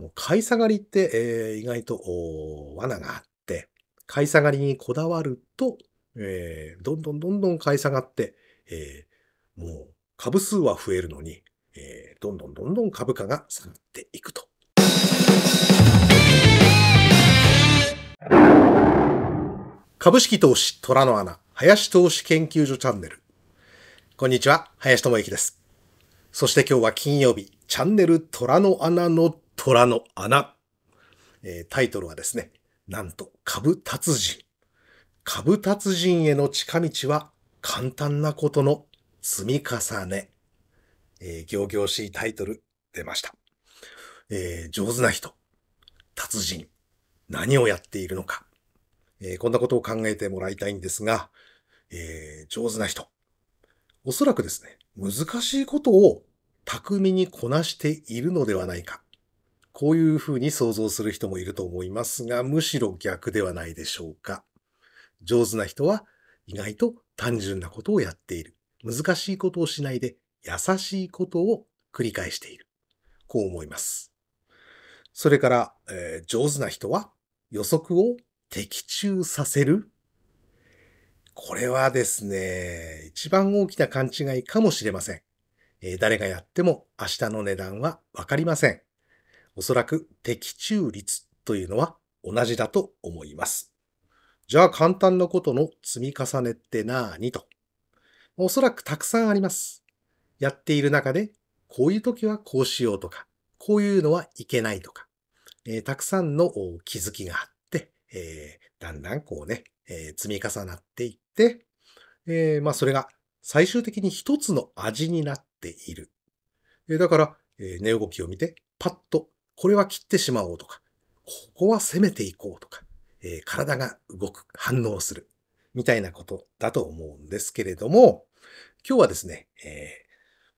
もう買い下がりって、えー、意外と罠があって、買い下がりにこだわると、えー、どんどんどんどん買い下がって、えー、もう株数は増えるのに、えー、どんどんどんどん株価が下がっていくと。株式投資虎の穴、林投資研究所チャンネル。こんにちは、林智之です。そして今日は金曜日、チャンネル虎の穴の虎の穴。えー、タイトルはですね、なんと、株達人。株達人への近道は簡単なことの積み重ね。えー、行々しいタイトル出ました。えー、上手な人、達人、何をやっているのか。えー、こんなことを考えてもらいたいんですが、えー、上手な人。おそらくですね、難しいことを巧みにこなしているのではないか。こういうふうに想像する人もいると思いますが、むしろ逆ではないでしょうか。上手な人は意外と単純なことをやっている。難しいことをしないで優しいことを繰り返している。こう思います。それから、えー、上手な人は予測を的中させる。これはですね、一番大きな勘違いかもしれません。え誰がやっても明日の値段はわかりません。おそらく的中率というのは同じだと思います。じゃあ簡単なことの積み重ねってなーにと。おそらくたくさんあります。やっている中で、こういう時はこうしようとか、こういうのはいけないとか、えー、たくさんの気づきがあって、えー、だんだんこうね、えー、積み重なっていって、えー、まあそれが最終的に一つの味になっている。えー、だから、えー、値動きを見て、パッとこれは切ってしまおうとか、ここは攻めていこうとか、えー、体が動く、反応する、みたいなことだと思うんですけれども、今日はですね、え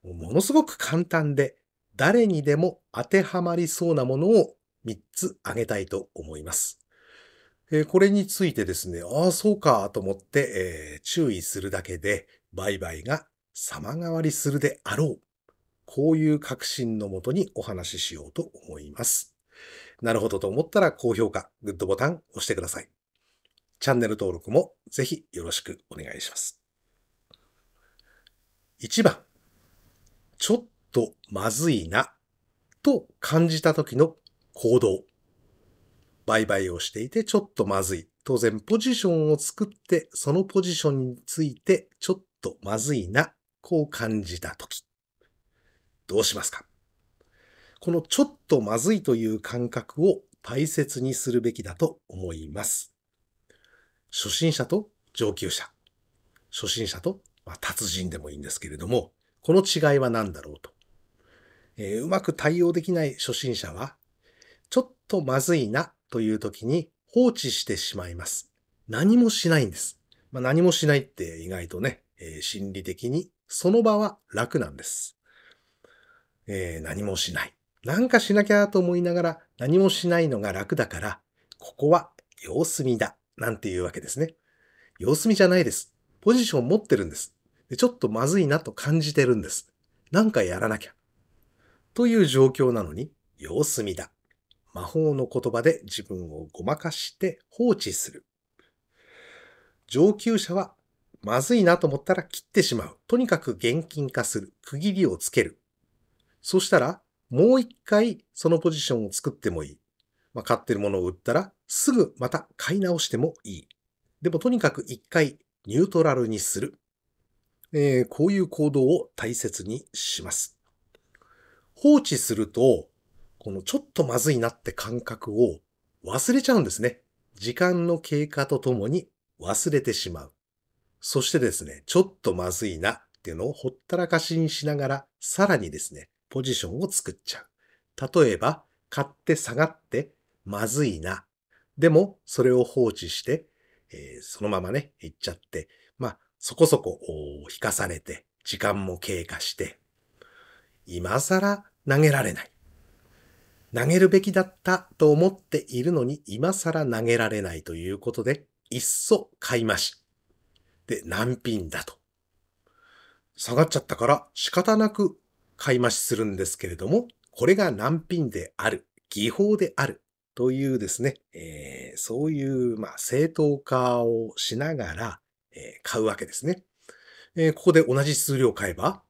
ー、ものすごく簡単で、誰にでも当てはまりそうなものを3つ挙げたいと思います。えー、これについてですね、ああ、そうかと思って、えー、注意するだけで、売買が様変わりするであろうこういう確信のもとにお話ししようと思います。なるほどと思ったら高評価、グッドボタン押してください。チャンネル登録もぜひよろしくお願いします。1番、ちょっとまずいなと感じた時の行動。売買をしていてちょっとまずい。当然ポジションを作ってそのポジションについてちょっとまずいな、こう感じた時。どうしますかこのちょっとまずいという感覚を大切にするべきだと思います。初心者と上級者。初心者と、まあ、達人でもいいんですけれども、この違いは何だろうと。えー、うまく対応できない初心者は、ちょっとまずいなという時に放置してしまいます。何もしないんです。まあ、何もしないって意外とね、えー、心理的にその場は楽なんです。えー、何もしない。なんかしなきゃと思いながら何もしないのが楽だから、ここは様子見だ。なんていうわけですね。様子見じゃないです。ポジション持ってるんです。でちょっとまずいなと感じてるんです。なんかやらなきゃ。という状況なのに、様子見だ。魔法の言葉で自分をごまかして放置する。上級者は、まずいなと思ったら切ってしまう。とにかく現金化する。区切りをつける。そしたら、もう一回そのポジションを作ってもいい。まあ、買ってるものを売ったら、すぐまた買い直してもいい。でもとにかく一回ニュートラルにする。えー、こういう行動を大切にします。放置すると、このちょっとまずいなって感覚を忘れちゃうんですね。時間の経過とともに忘れてしまう。そしてですね、ちょっとまずいなっていうのをほったらかしにしながら、さらにですね、ポジションを作っちゃう。例えば、買って下がって、まずいな。でも、それを放置して、えー、そのままね、行っちゃって、まあ、そこそこ引かされて、時間も経過して、今更投げられない。投げるべきだったと思っているのに、今更投げられないということで、いっそ買いまし。で、難品だと。下がっちゃったから仕方なく買い増しするんですけれども、これが難品である、技法であるというですね、えー、そういう、まあ、正当化をしながら、えー、買うわけですね、えー、ここで同じ数量買えば、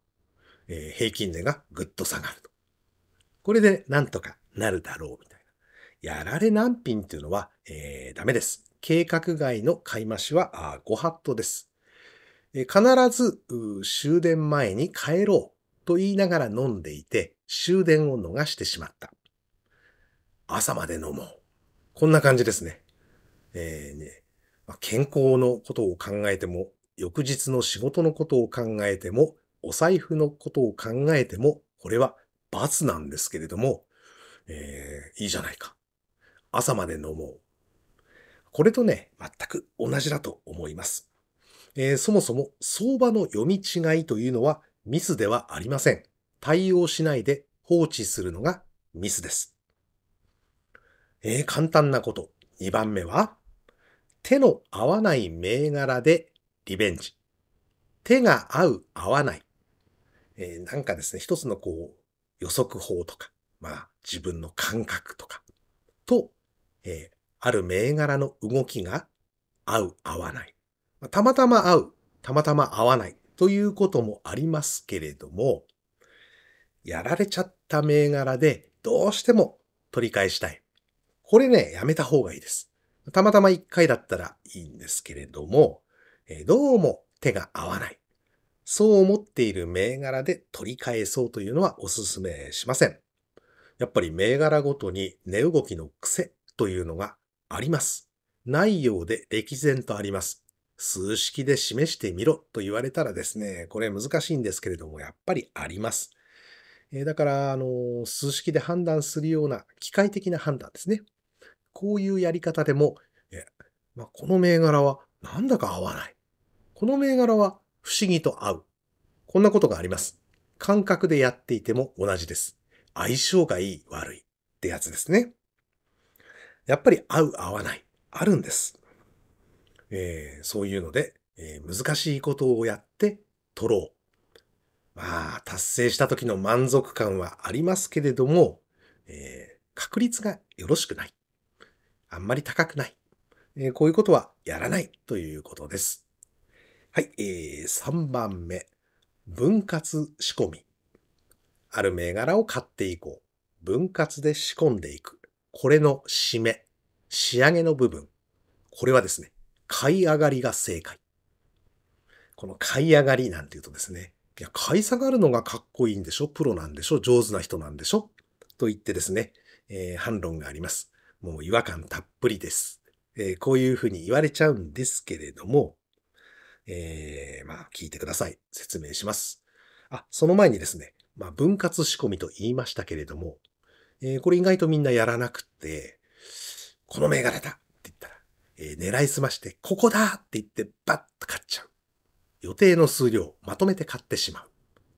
えー、平均値がぐっと下がると。これでなんとかなるだろうみたいな。やられ難品っていうのは、えー、ダメです。計画外の買い増しはご法度です。必ず終電前に帰ろうと言いながら飲んでいて終電を逃してしまった。朝まで飲もう。こんな感じですね。えー、ね、ま健康のことを考えても、翌日の仕事のことを考えても、お財布のことを考えても、これは罰なんですけれども、えー、いいじゃないか。朝まで飲もう。これとね、全く同じだと思います。えー、そもそも相場の読み違いというのはミスではありません。対応しないで放置するのがミスです。えー、簡単なこと。2番目は、手の合わない銘柄でリベンジ。手が合う、合わない。えー、なんかですね、一つのこう、予測法とか、まあ、自分の感覚とか、と、えー、ある銘柄の動きが合う、合わない。たまたま合う、たまたま合わない。ということもありますけれども、やられちゃった銘柄でどうしても取り返したい。これね、やめた方がいいです。たまたま1回だったらいいんですけれども、どうも手が合わない。そう思っている銘柄で取り返そうというのはお勧めしません。やっぱり銘柄ごとに値動きの癖というのがあります。ないようで歴然とあります。数式で示してみろと言われたらですね、これ難しいんですけれども、やっぱりあります。えだから、あの、数式で判断するような機械的な判断ですね。こういうやり方でも、えまあ、この銘柄はなんだか合わない。この銘柄は不思議と合う。こんなことがあります。感覚でやっていても同じです。相性がいい、悪いってやつですね。やっぱり合う、合わない、あるんです。えー、そういうので、えー、難しいことをやって取ろう。まあ、達成した時の満足感はありますけれども、えー、確率がよろしくない。あんまり高くない。えー、こういうことはやらないということです。はい、えー、3番目。分割仕込み。ある銘柄を買っていこう。分割で仕込んでいく。これの締め、仕上げの部分。これはですね、買い上がりが正解。この買い上がりなんて言うとですね、いや、買い下がるのがかっこいいんでしょプロなんでしょ上手な人なんでしょと言ってですね、えー、反論があります。もう違和感たっぷりです。えー、こういうふうに言われちゃうんですけれども、えー、まあ、聞いてください。説明します。あ、その前にですね、まあ、分割仕込みと言いましたけれども、えー、これ意外とみんなやらなくて、この銘柄だえー、狙いすまして、ここだって言ってバッと買っちゃう。予定の数量、まとめて買ってしまう。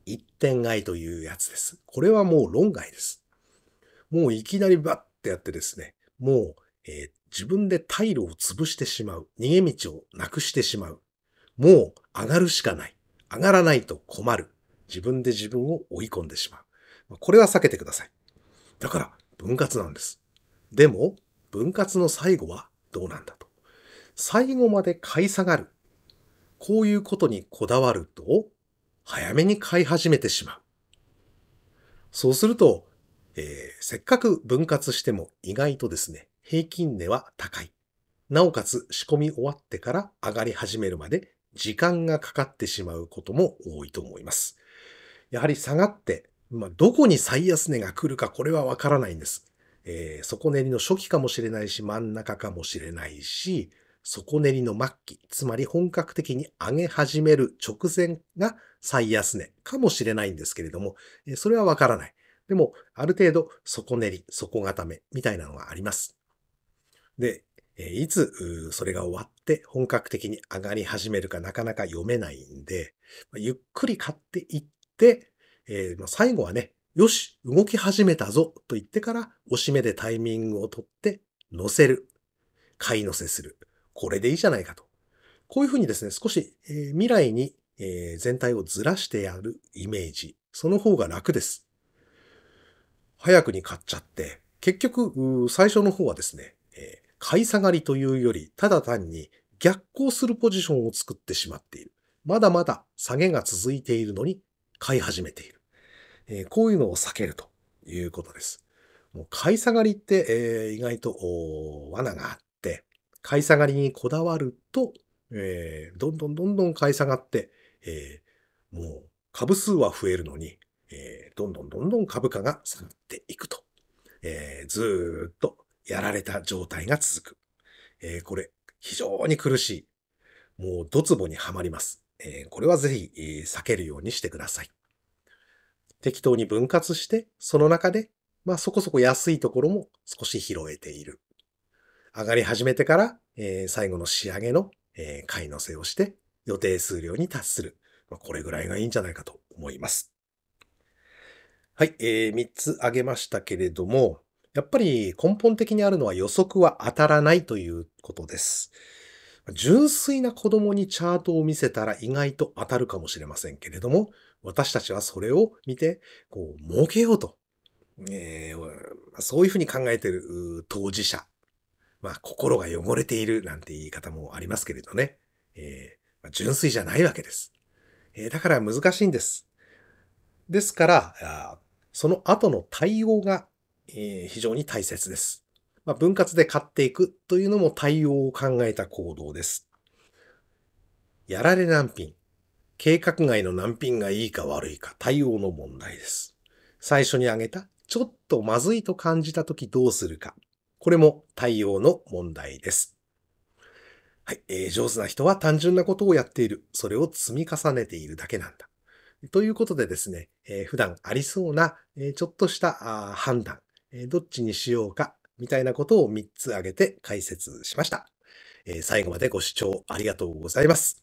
一点買いというやつです。これはもう論外です。もういきなりバッってやってですね、もう、えー、自分で退路を潰してしまう。逃げ道をなくしてしまう。もう上がるしかない。上がらないと困る。自分で自分を追い込んでしまう。これは避けてください。だから、分割なんです。でも、分割の最後はどうなんだと。最後まで買い下がる。こういうことにこだわると、早めに買い始めてしまう。そうすると、えー、せっかく分割しても意外とですね、平均値は高い。なおかつ仕込み終わってから上がり始めるまで時間がかかってしまうことも多いと思います。やはり下がって、まあ、どこに最安値が来るかこれはわからないんです。えー、底練りの初期かもしれないし、真ん中かもしれないし、底練りの末期、つまり本格的に上げ始める直前が最安値かもしれないんですけれども、それはわからない。でも、ある程度底練り、底固めみたいなのがあります。で、いつそれが終わって本格的に上がり始めるかなかなか読めないんで、ゆっくり買っていって、えー、最後はね、よし、動き始めたぞと言ってから、押し目でタイミングを取って、乗せる。買い乗せする。これでいいじゃないかと。こういうふうにですね、少し、えー、未来に、えー、全体をずらしてやるイメージ。その方が楽です。早くに買っちゃって、結局、最初の方はですね、えー、買い下がりというより、ただ単に逆行するポジションを作ってしまっている。まだまだ下げが続いているのに買い始めている。えー、こういうのを避けるということです。もう買い下がりって、えー、意外と罠があっ買い下がりにこだわると、えー、どんどんどんどん買い下がって、えー、もう株数は増えるのに、えー、どんどんどんどん株価が下がっていくと。えー、ずっとやられた状態が続く。えー、これ、非常に苦しい。もうドツボにはまります。えー、これはぜひ、えー、避けるようにしてください。適当に分割して、その中で、まあそこそこ安いところも少し拾えている。上がり始めてから、えー、最後の仕上げの、えー、買い乗せをして予定数量に達する。まあ、これぐらいがいいんじゃないかと思います。はい、えー、3つ挙げましたけれども、やっぱり根本的にあるのは予測は当たらないということです。純粋な子供にチャートを見せたら意外と当たるかもしれませんけれども、私たちはそれを見て、こう、儲けようと、えー、そういうふうに考えている当事者まあ、心が汚れているなんて言い方もありますけれどね。えー、まあ、純粋じゃないわけです。えー、だから難しいんです。ですから、その後の対応が、えー、非常に大切です。まあ、分割で買っていくというのも対応を考えた行動です。やられ難品。計画外の難品がいいか悪いか対応の問題です。最初に挙げた、ちょっとまずいと感じた時どうするか。これも対応の問題です。はい、えー、上手な人は単純なことをやっている。それを積み重ねているだけなんだ。ということでですね、えー、普段ありそうな、えー、ちょっとしたあ判断、えー、どっちにしようか、みたいなことを3つ挙げて解説しました。えー、最後までご視聴ありがとうございます。